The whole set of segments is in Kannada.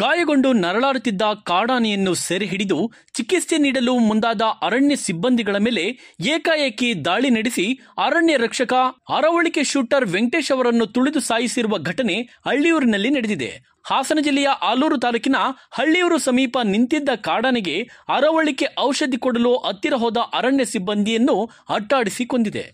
ಗಾಯಗೊಂಡು ನರಳಾಡುತ್ತಿದ್ದ ಕಾಡಾನೆಯನ್ನು ಸೆರೆ ಹಿಡಿದು ಚಿಕಿತ್ಸೆ ನೀಡಲು ಮುಂದಾದ ಅರಣ್ಯ ಸಿಬ್ಬಂದಿಗಳ ಮೇಲೆ ಏಕಾಏಕಿ ದಾಳಿ ನಡೆಸಿ ಅರಣ್ಯ ರಕ್ಷಕ ಅರವಳಿಕೆ ಶೂಟರ್ ವೆಂಕಟೇಶ್ ಅವರನ್ನು ತುಳಿದು ಸಾಯಿಸಿರುವ ಘಟನೆ ಹಳ್ಳಿಯೂರಿನಲ್ಲಿ ನಡೆದಿದೆ ಹಾಸನ ಜಿಲ್ಲೆಯ ಆಲೂರು ತಾಲೂಕಿನ ಹಳ್ಳಿಯೂರು ಸಮೀಪ ನಿಂತಿದ್ದ ಕಾಡಾನೆಗೆ ಅರವಳಿಕೆ ಔಷಧಿ ಕೊಡಲು ಹತ್ತಿರ ಹೋದ ಅರಣ್ಯ ಸಿಬ್ಬಂದಿಯನ್ನು ಅಟ್ಟಾಡಿಸಿ ಕೊಂದಿದೆ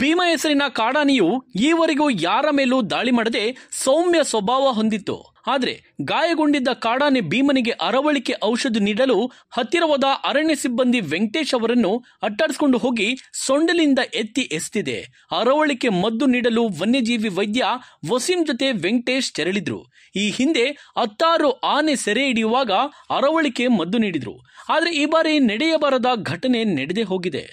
ಭೀಮ ಹೆಸರಿನ ಕಾಡಾನಿಯು ಈವರೆಗೂ ಯಾರ ಮೇಲೂ ದಾಳಿ ಮಾಡದೆ ಸೌಮ್ಯ ಸ್ವಭಾವ ಹೊಂದಿತ್ತು ಆದರೆ ಗಾಯಗೊಂಡಿದ್ದ ಕಾಡಾನೆ ಭೀಮನಿಗೆ ಅರವಳಿಕೆ ಔಷಧಿ ನೀಡಲು ಹತ್ತಿರವಾದ ಅರಣ್ಯ ಸಿಬ್ಬಂದಿ ವೆಂಕಟೇಶ್ ಅವರನ್ನು ಅಟ್ಟಾಡಿಸಿಕೊಂಡು ಹೋಗಿ ಸೊಂಡಲಿಂದ ಎತ್ತಿ ಎಸ್ತಿದೆ ಅರವಳಿಕೆ ಮದ್ದು ನೀಡಲು ವನ್ಯಜೀವಿ ವೈದ್ಯ ವಸೀಂ ಜೊತೆ ವೆಂಕಟೇಶ್ ತೆರಳಿದ್ರು ಈ ಹಿಂದೆ ಹತ್ತಾರು ಆನೆ ಸೆರೆ ಹಿಡಿಯುವಾಗ ಅರವಳಿಕೆ ಮದ್ದು ನೀಡಿದ್ರು ಆದರೆ ಈ ಬಾರಿ ನಡೆಯಬಾರದ ಘಟನೆ ನಡೆದೇ ಹೋಗಿದೆ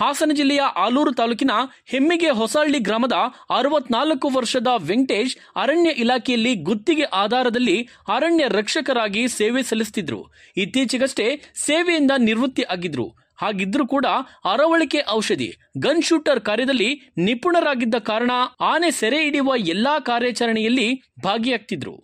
ಹಾಸನ ಜಿಲ್ಲೆಯ ಆಲೂರು ತಾಲೂಕಿನ ಹೆಮ್ಮಿಗೆ ಹೊಸಹಳ್ಳಿ ಗ್ರಾಮದ ಅರವತ್ನಾಲ್ಕು ವರ್ಷದ ವೆಂಕಟೇಶ್ ಅರಣ್ಯ ಇಲಾಖೆಯಲ್ಲಿ ಗುತ್ತಿಗೆ ಆಧಾರದಲ್ಲಿ ಅರಣ್ಯ ರಕ್ಷಕರಾಗಿ ಸೇವೆ ಸಲ್ಲಿಸುತ್ತಿದ್ದರು ಇತ್ತೀಚೆಗಷ್ಟೇ ಸೇವೆಯಿಂದ ನಿವೃತ್ತಿ ಆಗಿದ್ರು ಹಾಗಿದ್ರೂ ಕೂಡ ಅರವಳಿಕೆ ಔಷಧಿ ಗನ್ ಶೂಟರ್ ಕಾರ್ಯದಲ್ಲಿ ನಿಪುಣರಾಗಿದ್ದ ಕಾರಣ ಆನೆ ಸೆರೆ ಹಿಡಿಯುವ ಎಲ್ಲಾ ಕಾರ್ಯಾಚರಣೆಯಲ್ಲಿ ಭಾಗಿಯಾಗ್ತಿದ್ರು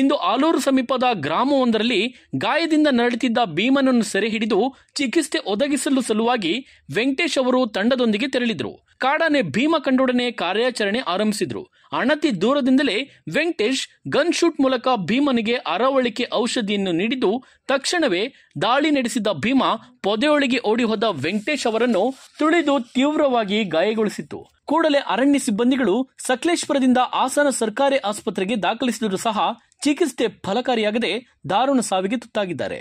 ಇಂದು ಆಲೂರು ಸಮೀಪದ ಗ್ರಾಮವೊಂದರಲ್ಲಿ ಗಾಯದಿಂದ ನರಳುತ್ತಿದ್ದ ಭೀಮನನ್ನು ಸೆರೆ ಹಿಡಿದು ಚಿಕಿತ್ಸೆ ಒದಗಿಸಲು ಸಲುವಾಗಿ ವೆಂಕಟೇಶ್ ಅವರು ತಂಡದೊಂದಿಗೆ ತೆರಳಿದ್ರು ಕಾಡಾನೆ ಭೀಮ ಕಂಡೊಡನೆ ಕಾರ್ಯಾಚರಣೆ ಆರಂಭಿಸಿದ್ರು ಅಣತಿ ದೂರದಿಂದಲೇ ವೆಂಕಟೇಶ್ ಗನ್ ಶೂಟ್ ಮೂಲಕ ಭೀಮನಿಗೆ ಅರವಳಿಕೆ ಔಷಧಿಯನ್ನು ನೀಡಿದ್ದು ತಕ್ಷಣವೇ ದಾಳಿ ನಡೆಸಿದ್ದ ಭೀಮ ಪೊದೆಯೊಳಗೆ ಓಡಿ ಹೋದ ವೆಂಕಟೇಶ್ ಅವರನ್ನು ತುಳಿದು ತೀವ್ರವಾಗಿ ಗಾಯಗೊಳಿಸಿತ್ತು ಕೂಡಲೇ ಅರಣ್ಯ ಸಿಬ್ಬಂದಿಗಳು ಸಕಲೇಶ್ವರದಿಂದ ಹಾಸನ ಸರ್ಕಾರಿ ಆಸ್ಪತ್ರೆಗೆ ದಾಖಲಿಸಿದರೂ ಸಹ ಚಿಕಿತ್ಸೆ ಫಲಕಾರಿಯಾಗದೆ ದಾರುಣ ಸಾವಿಗೆ ತುತ್ತಾಗಿದ್ದಾರೆ